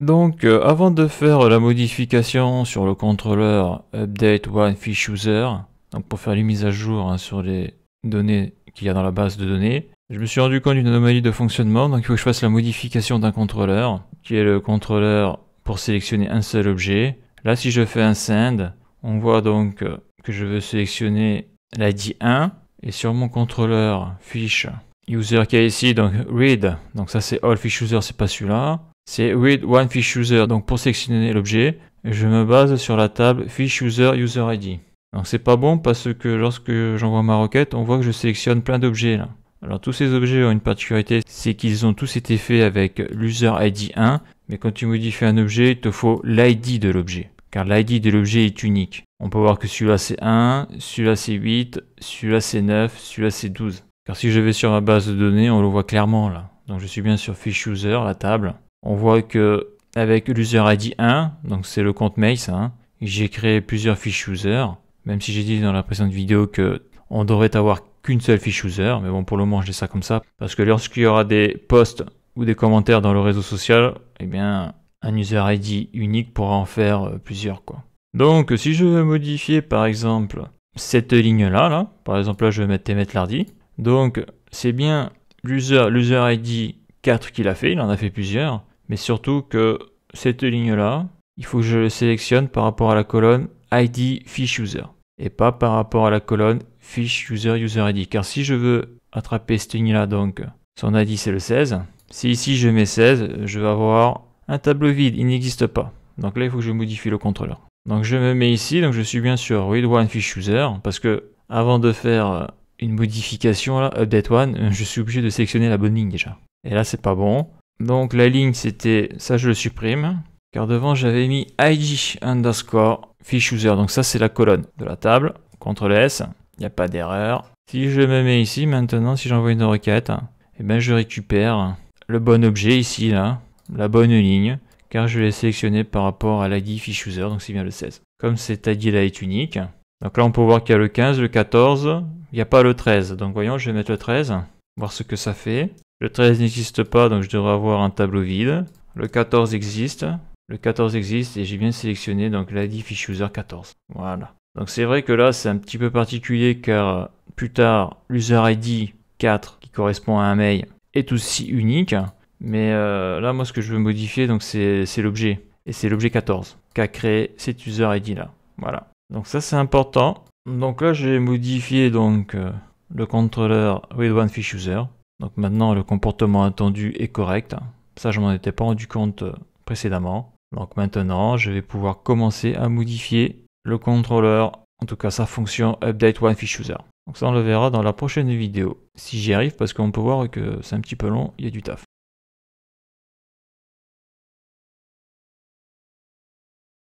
Donc euh, avant de faire la modification sur le contrôleur update one fish user, donc pour faire les mises à jour hein, sur les données qu'il y a dans la base de données, je me suis rendu compte d'une anomalie de fonctionnement, donc il faut que je fasse la modification d'un contrôleur, qui est le contrôleur pour sélectionner un seul objet. Là si je fais un send, on voit donc euh, que je veux sélectionner l'ID 1, et sur mon contrôleur fish user qui est ici, donc read, donc ça c'est all fish user, c'est pas celui-là c'est read one fish user. Donc pour sélectionner l'objet, je me base sur la table fish user user ID. Donc c'est pas bon parce que lorsque j'envoie ma requête, on voit que je sélectionne plein d'objets là. Alors tous ces objets ont une particularité, c'est qu'ils ont tous été faits avec l'user ID 1, mais quand tu modifies un objet, il te faut l'ID de l'objet, car l'ID de l'objet est unique. On peut voir que celui-là c'est 1, celui-là c'est 8, celui-là c'est 9, celui-là c'est 12. Car si je vais sur ma base de données, on le voit clairement là. Donc je suis bien sur fish user, la table, on voit que avec l'user ID 1, donc c'est le compte mail hein, j'ai créé plusieurs fiches user, même si j'ai dit dans la précédente vidéo que on devrait avoir qu'une seule fiche user, mais bon pour le moment j'ai ça comme ça, parce que lorsqu'il y aura des posts ou des commentaires dans le réseau social, eh bien un user ID unique pourra en faire euh, plusieurs quoi. Donc si je veux modifier par exemple cette ligne là, là par exemple là je vais mettre Temet Lardy, donc c'est bien l'user l'user ID 4 qu'il a fait, il en a fait plusieurs, mais surtout que cette ligne-là, il faut que je le sélectionne par rapport à la colonne ID Fish User et pas par rapport à la colonne Fish User User ID. Car si je veux attraper cette ligne-là, donc son ID c'est le 16, si ici je mets 16, je vais avoir un tableau vide, il n'existe pas. Donc là, il faut que je modifie le contrôleur. Donc je me mets ici, donc je suis bien sûr read one fish user, parce que avant de faire une modification là, update one, je suis obligé de sélectionner la bonne ligne déjà. Et là, c'est pas bon. Donc la ligne c'était, ça je le supprime, car devant j'avais mis id underscore fish user, donc ça c'est la colonne de la table, CTRL S, il n'y a pas d'erreur. Si je me mets ici maintenant, si j'envoie une requête, et eh bien ben je récupère le bon objet ici là, la bonne ligne, car je l'ai sélectionné par rapport à l'ID fish user, donc c'est bien le 16. Comme cet ID là est unique, donc là on peut voir qu'il y a le 15, le 14, il n'y a pas le 13, donc voyons je vais mettre le 13, voir ce que ça fait. Le 13 n'existe pas, donc je devrais avoir un tableau vide. Le 14 existe. Le 14 existe et j'ai bien sélectionné donc l'ID FishUser 14. Voilà. Donc c'est vrai que là c'est un petit peu particulier car euh, plus tard l'user ID 4 qui correspond à un mail est aussi unique. Mais euh, là moi ce que je veux modifier donc c'est l'objet. Et c'est l'objet 14 qu'a créé cet user ID là. Voilà. Donc ça c'est important. Donc là j'ai modifié donc euh, le contrôleur with one fish user donc maintenant, le comportement attendu est correct. Ça, je m'en étais pas rendu compte euh, précédemment. Donc maintenant, je vais pouvoir commencer à modifier le contrôleur, en tout cas sa fonction update one Donc ça, on le verra dans la prochaine vidéo. Si j'y arrive, parce qu'on peut voir que c'est un petit peu long, il y a du taf.